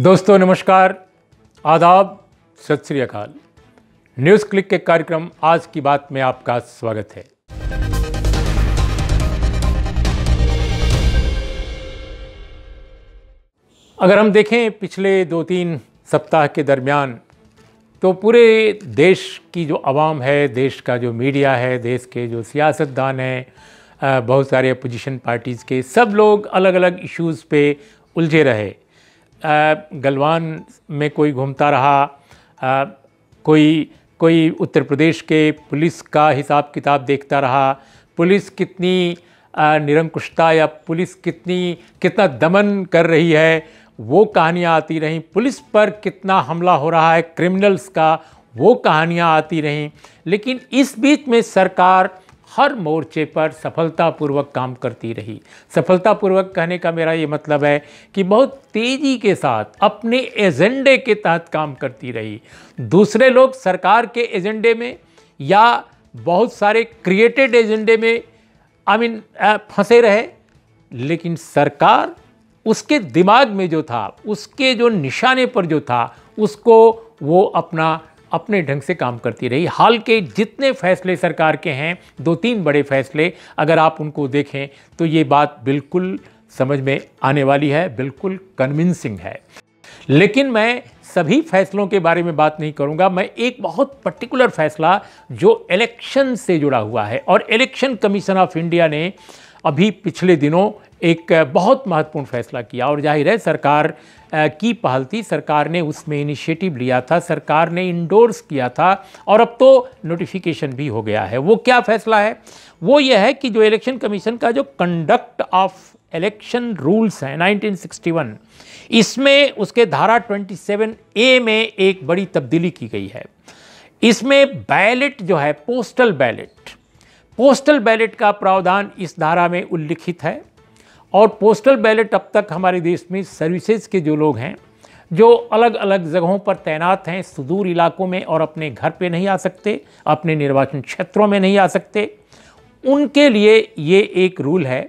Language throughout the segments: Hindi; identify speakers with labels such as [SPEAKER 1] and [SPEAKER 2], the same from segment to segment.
[SPEAKER 1] दोस्तों नमस्कार आदाब सत श्री अकाल न्यूज़ क्लिक के कार्यक्रम आज की बात में आपका स्वागत है अगर हम देखें पिछले दो तीन सप्ताह के दरमियान तो पूरे देश की जो आवाम है देश का जो मीडिया है देश के जो सियासतदान हैं बहुत सारे अपोजिशन पार्टीज़ के सब लोग अलग अलग इश्यूज़ पे उलझे रहे गलवान में कोई घूमता रहा कोई कोई उत्तर प्रदेश के पुलिस का हिसाब किताब देखता रहा पुलिस कितनी निरंकुशता या पुलिस कितनी कितना दमन कर रही है वो कहानियाँ आती रहीं पुलिस पर कितना हमला हो रहा है क्रिमिनल्स का वो कहानियाँ आती रहीं लेकिन इस बीच में सरकार हर मोर्चे पर सफलतापूर्वक काम करती रही सफलतापूर्वक कहने का मेरा ये मतलब है कि बहुत तेज़ी के साथ अपने एजेंडे के तहत काम करती रही दूसरे लोग सरकार के एजेंडे में या बहुत सारे क्रिएटेड एजेंडे में आई मीन फंसे रहे लेकिन सरकार उसके दिमाग में जो था उसके जो निशाने पर जो था उसको वो अपना अपने ढंग से काम करती रही हाल के जितने फैसले सरकार के हैं दो तीन बड़े फैसले अगर आप उनको देखें तो ये बात बिल्कुल समझ में आने वाली है बिल्कुल कन्विंसिंग है लेकिन मैं सभी फैसलों के बारे में बात नहीं करूंगा मैं एक बहुत पर्टिकुलर फैसला जो इलेक्शन से जुड़ा हुआ है और इलेक्शन कमीशन ऑफ इंडिया ने अभी पिछले दिनों एक बहुत महत्वपूर्ण फैसला किया और जाहिर है सरकार की पहल थी सरकार ने उसमें इनिशिएटिव लिया था सरकार ने इंडोर्स किया था और अब तो नोटिफिकेशन भी हो गया है वो क्या फैसला है वो ये है कि जो इलेक्शन कमीशन का जो कंडक्ट ऑफ इलेक्शन रूल्स हैं 1961 इसमें उसके धारा 27 ए में एक बड़ी तब्दीली की गई है इसमें बैलेट जो है पोस्टल बैलेट पोस्टल बैलेट का प्रावधान इस धारा में उल्लिखित है और पोस्टल बैलेट अब तक हमारे देश में सर्विसेज के जो लोग हैं जो अलग अलग जगहों पर तैनात हैं सुदूर इलाकों में और अपने घर पे नहीं आ सकते अपने निर्वाचन क्षेत्रों में नहीं आ सकते उनके लिए ये एक रूल है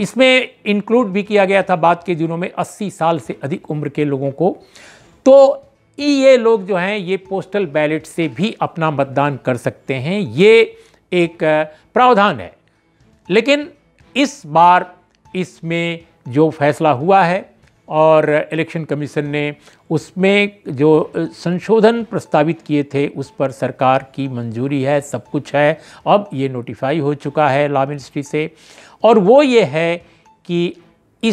[SPEAKER 1] इसमें इंक्लूड भी किया गया था बाद के दिनों में 80 साल से अधिक उम्र के लोगों को तो ये लोग जो हैं ये पोस्टल बैलेट से भी अपना मतदान कर सकते हैं ये एक प्रावधान है लेकिन इस बार इसमें जो फैसला हुआ है और इलेक्शन कमीशन ने उसमें जो संशोधन प्रस्तावित किए थे उस पर सरकार की मंजूरी है सब कुछ है अब ये नोटिफाई हो चुका है लॉ मिनिस्ट्री से और वो ये है कि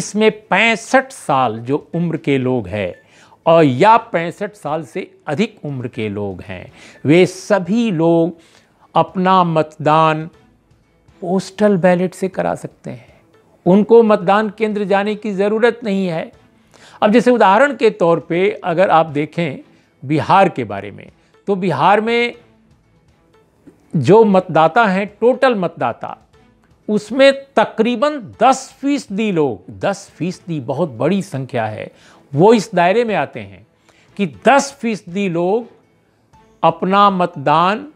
[SPEAKER 1] इसमें पैंसठ साल जो उम्र के लोग हैं और या पैंसठ साल से अधिक उम्र के लोग हैं वे सभी लोग अपना मतदान पोस्टल बैलेट से करा सकते हैं उनको मतदान केंद्र जाने की ज़रूरत नहीं है अब जैसे उदाहरण के तौर पे अगर आप देखें बिहार के बारे में तो बिहार में जो मतदाता हैं टोटल मतदाता उसमें तकरीबन 10 फीसदी लोग 10 फीसदी बहुत बड़ी संख्या है वो इस दायरे में आते हैं कि 10 फीसदी लोग अपना मतदान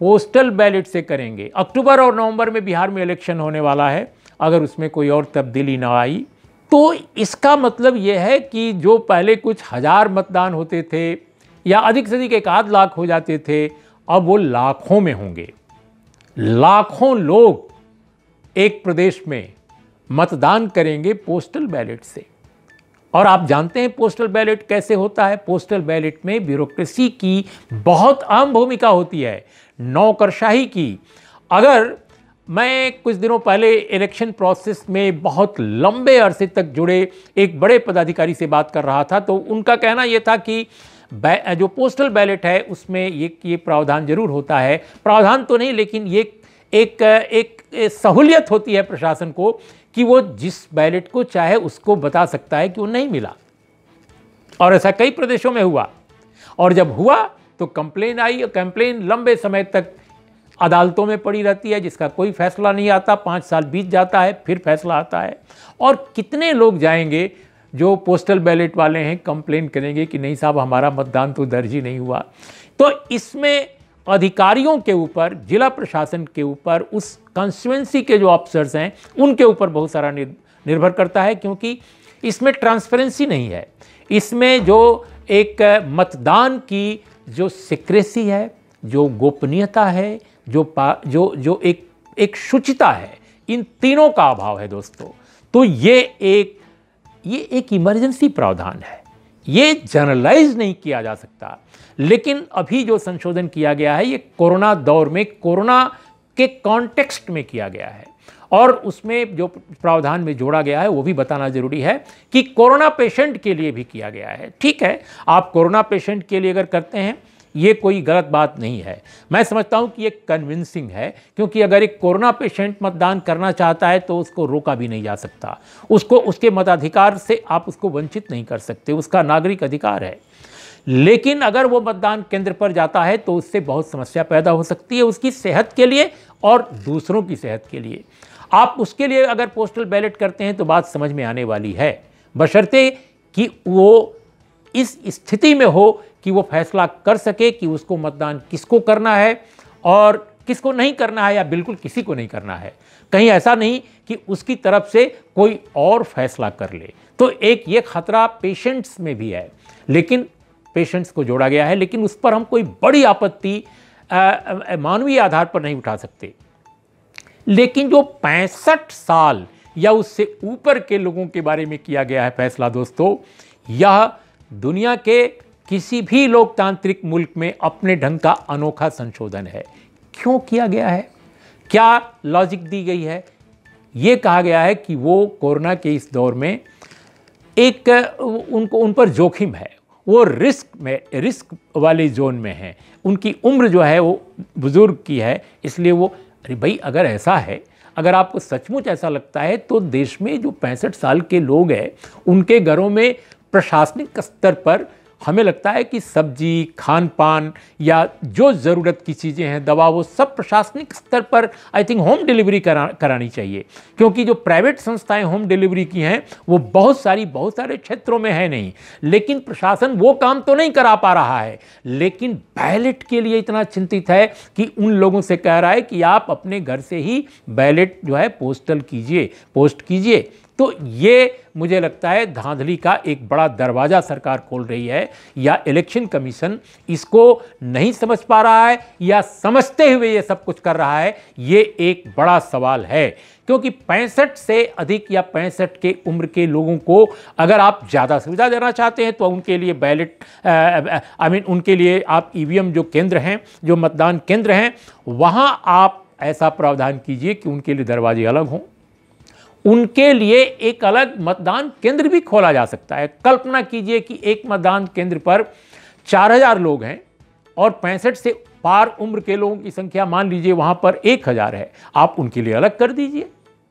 [SPEAKER 1] पोस्टल बैलेट से करेंगे अक्टूबर और नवंबर में बिहार में इलेक्शन होने वाला है अगर उसमें कोई और तब्दीली ना आई तो इसका मतलब यह है कि जो पहले कुछ हज़ार मतदान होते थे या अधिक से अधिक एक आध लाख हो जाते थे अब वो लाखों में होंगे लाखों लोग एक प्रदेश में मतदान करेंगे पोस्टल बैलेट से और आप जानते हैं पोस्टल बैलेट कैसे होता है पोस्टल बैलेट में ब्यूरोक्रेसी की बहुत अहम भूमिका होती है नौकरशाही की अगर मैं कुछ दिनों पहले इलेक्शन प्रोसेस में बहुत लंबे अरसे तक जुड़े एक बड़े पदाधिकारी से बात कर रहा था तो उनका कहना यह था कि जो पोस्टल बैलेट है उसमें ये ये प्रावधान जरूर होता है प्रावधान तो नहीं लेकिन ये एक एक, एक सहूलियत होती है प्रशासन को कि वो जिस बैलेट को चाहे उसको बता सकता है कि वो नहीं मिला और ऐसा कई प्रदेशों में हुआ और जब हुआ तो कंप्लेन आई और कंप्लेन लंबे समय तक अदालतों में पड़ी रहती है जिसका कोई फैसला नहीं आता पाँच साल बीत जाता है फिर फैसला आता है और कितने लोग जाएंगे जो पोस्टल बैलेट वाले हैं कंप्लेन करेंगे कि नहीं साहब हमारा मतदान तो दर्ज ही नहीं हुआ तो इसमें अधिकारियों के ऊपर जिला प्रशासन के ऊपर उस कंस्टिट्युएंसी के जो ऑफिसर्स हैं उनके ऊपर बहुत सारा निर्भर करता है क्योंकि इसमें ट्रांसपेरेंसी नहीं है इसमें जो एक मतदान की जो सिक्रेसी है जो गोपनीयता है जो पा जो जो एक एक शुचिता है इन तीनों का अभाव है दोस्तों तो ये एक ये एक इमरजेंसी प्रावधान है ये जनरलाइज नहीं किया जा सकता लेकिन अभी जो संशोधन किया गया है ये कोरोना दौर में कोरोना के कॉन्टेक्स्ट में किया गया है और उसमें जो प्रावधान में जोड़ा गया है वो भी बताना जरूरी है कि कोरोना पेशेंट के लिए भी किया गया है ठीक है आप कोरोना पेशेंट के लिए अगर करते हैं ये कोई गलत बात नहीं है मैं समझता हूँ कि ये कन्विंसिंग है क्योंकि अगर एक कोरोना पेशेंट मतदान करना चाहता है तो उसको रोका भी नहीं जा सकता उसको उसके मताधिकार से आप उसको वंचित नहीं कर सकते उसका नागरिक अधिकार है लेकिन अगर वो मतदान केंद्र पर जाता है तो उससे बहुत समस्या पैदा हो सकती है उसकी सेहत के लिए और दूसरों की सेहत के लिए आप उसके लिए अगर पोस्टल बैलेट करते हैं तो बात समझ में आने वाली है बशर्ते कि वो इस स्थिति में हो कि वो फैसला कर सके कि उसको मतदान किसको करना है और किसको नहीं करना है या बिल्कुल किसी को नहीं करना है कहीं ऐसा नहीं कि उसकी तरफ से कोई और फैसला कर ले तो एक ये खतरा पेशेंट्स में भी है लेकिन पेशेंट्स को जोड़ा गया है लेकिन उस पर हम कोई बड़ी आपत्ति मानवीय आधार पर नहीं उठा सकते लेकिन जो पैंसठ साल या उससे ऊपर के लोगों के बारे में किया गया है फैसला दोस्तों यह दुनिया के किसी भी लोकतांत्रिक मुल्क में अपने ढंग का अनोखा संशोधन है क्यों किया गया है क्या लॉजिक दी गई है ये कहा गया है कि वो कोरोना के इस दौर में एक उनको उन पर जोखिम है वो रिस्क में रिस्क वाले जोन में हैं उनकी उम्र जो है वो बुज़ुर्ग की है इसलिए वो अरे भाई अगर ऐसा है अगर आपको सचमुच ऐसा लगता है तो देश में जो पैंसठ साल के लोग हैं उनके घरों में प्रशासनिक स्तर पर हमें लगता है कि सब्जी खान पान या जो ज़रूरत की चीज़ें हैं दवा वो सब प्रशासनिक स्तर पर आई थिंक होम डिलीवरी करा करानी चाहिए क्योंकि जो प्राइवेट संस्थाएं होम डिलीवरी की हैं वो बहुत सारी बहुत सारे क्षेत्रों में है नहीं लेकिन प्रशासन वो काम तो नहीं करा पा रहा है लेकिन बैलेट के लिए इतना चिंतित है कि उन लोगों से कह रहा है कि आप अपने घर से ही बैलेट जो है पोस्टल कीजिए पोस्ट कीजिए तो ये मुझे लगता है धांधली का एक बड़ा दरवाज़ा सरकार खोल रही है या इलेक्शन कमीशन इसको नहीं समझ पा रहा है या समझते हुए ये सब कुछ कर रहा है ये एक बड़ा सवाल है क्योंकि पैंसठ से अधिक या पैंसठ के उम्र के लोगों को अगर आप ज़्यादा सुविधा देना चाहते हैं तो उनके लिए बैलेट आई मीन उनके लिए आप ई e जो केंद्र हैं जो मतदान केंद्र हैं वहाँ आप ऐसा प्रावधान कीजिए कि उनके लिए दरवाजे अलग हों उनके लिए एक अलग मतदान केंद्र भी खोला जा सकता है कल्पना कीजिए कि एक मतदान केंद्र पर 4000 लोग हैं और पैंसठ से पार उम्र के लोगों की संख्या मान लीजिए वहाँ पर 1000 है आप उनके लिए अलग कर दीजिए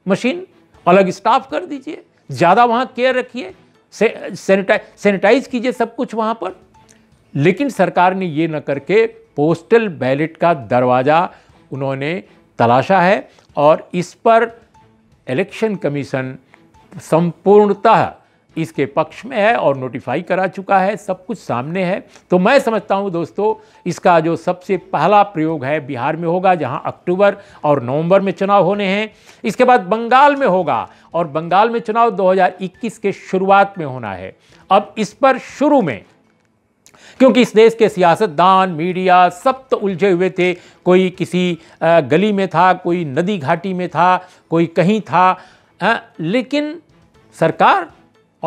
[SPEAKER 1] मशीन अलग स्टाफ कर दीजिए ज़्यादा वहाँ केयर रखिए सैनिटाइज सैनिटाइज कीजिए सब कुछ वहाँ पर लेकिन सरकार ने ये न करके पोस्टल बैलेट का दरवाज़ा उन्होंने तलाशा है और इस पर इलेक्शन कमीशन संपूर्णतः इसके पक्ष में है और नोटिफाई करा चुका है सब कुछ सामने है तो मैं समझता हूं दोस्तों इसका जो सबसे पहला प्रयोग है बिहार में होगा जहां अक्टूबर और नवंबर में चुनाव होने हैं इसके बाद बंगाल में होगा और बंगाल में चुनाव 2021 के शुरुआत में होना है अब इस पर शुरू में क्योंकि इस देश के सियासतदान मीडिया सब तो उलझे हुए थे कोई किसी गली में था कोई नदी घाटी में था कोई कहीं था आ, लेकिन सरकार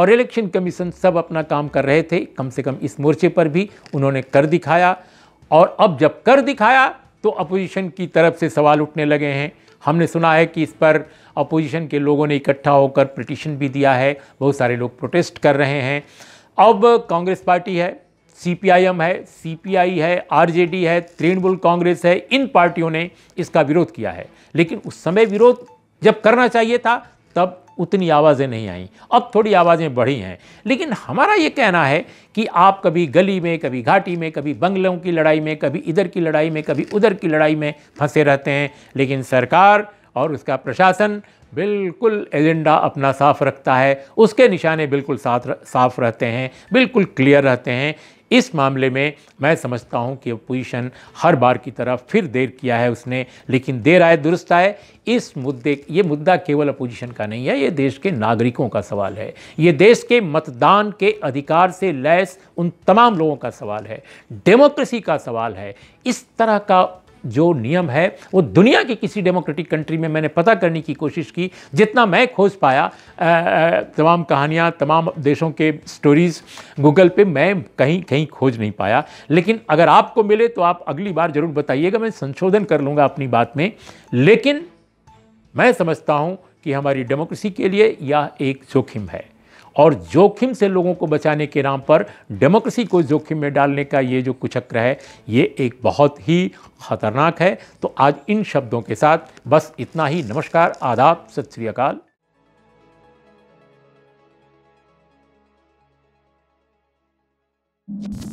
[SPEAKER 1] और इलेक्शन कमीशन सब अपना काम कर रहे थे कम से कम इस मोर्चे पर भी उन्होंने कर दिखाया और अब जब कर दिखाया तो अपोजिशन की तरफ से सवाल उठने लगे हैं हमने सुना है कि इस पर अपोजिशन के लोगों ने इकट्ठा होकर पटिशन भी दिया है बहुत सारे लोग प्रोटेस्ट कर रहे हैं अब कांग्रेस पार्टी है सीपीआईएम है सीपीआई है आरजेडी है तृणमूल कांग्रेस है इन पार्टियों ने इसका विरोध किया है लेकिन उस समय विरोध जब करना चाहिए था तब उतनी आवाज़ें नहीं आईं अब थोड़ी आवाज़ें बढ़ी हैं लेकिन हमारा ये कहना है कि आप कभी गली में कभी घाटी में कभी बंगलों की लड़ाई में कभी इधर की लड़ाई में कभी उधर की लड़ाई में फंसे रहते हैं लेकिन सरकार और उसका प्रशासन बिल्कुल एजेंडा अपना साफ रखता है उसके निशाने बिल्कुल साथ साफ रहते हैं बिल्कुल क्लियर रहते हैं इस मामले में मैं समझता हूं कि अपोजिशन हर बार की तरह फिर देर किया है उसने लेकिन देर आए दुरुस्त आए इस मुद्दे ये मुद्दा केवल अपोजिशन का नहीं है ये देश के नागरिकों का सवाल है ये देश के मतदान के अधिकार से लैस उन तमाम लोगों का सवाल है डेमोक्रेसी का सवाल है इस तरह का जो नियम है वो दुनिया की किसी डेमोक्रेटिक कंट्री में मैंने पता करने की कोशिश की जितना मैं खोज पाया तमाम कहानियाँ तमाम देशों के स्टोरीज़ गूगल पे मैं कहीं कहीं खोज नहीं पाया लेकिन अगर आपको मिले तो आप अगली बार ज़रूर बताइएगा मैं संशोधन कर लूँगा अपनी बात में लेकिन मैं समझता हूँ कि हमारी डेमोक्रेसी के लिए यह एक जोखिम है और जोखिम से लोगों को बचाने के नाम पर डेमोक्रेसी को जोखिम में डालने का ये जो कुचक्र है ये एक बहुत ही खतरनाक है तो आज इन शब्दों के साथ बस इतना ही नमस्कार आदाब सत श्रीकाल you